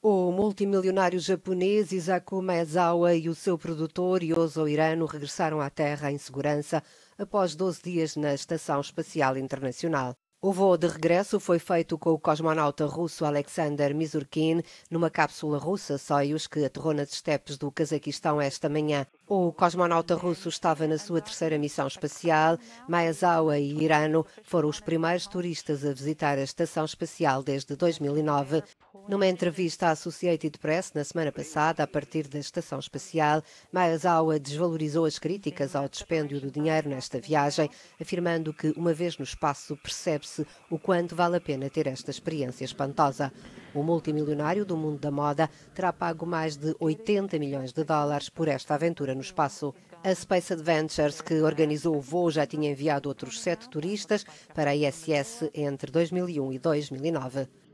O multimilionário japonês Isaku Maezawa e o seu produtor Yoso Hirano regressaram à Terra em segurança após 12 dias na Estação Espacial Internacional. O voo de regresso foi feito com o cosmonauta russo Alexander Mizurkin numa cápsula russa Soyuz que aterrou nas estepes do Cazaquistão esta manhã. O cosmonauta russo estava na sua terceira missão espacial. Maezawa e Hirano foram os primeiros turistas a visitar a Estação Espacial desde 2009. Numa entrevista à Associated Press na semana passada, a partir da estação espacial, Maezawa desvalorizou as críticas ao dispêndio do dinheiro nesta viagem, afirmando que, uma vez no espaço, percebe-se o quanto vale a pena ter esta experiência espantosa. O multimilionário do mundo da moda terá pago mais de 80 milhões de dólares por esta aventura no espaço. A Space Adventures, que organizou o voo, já tinha enviado outros sete turistas para a ISS entre 2001 e 2009.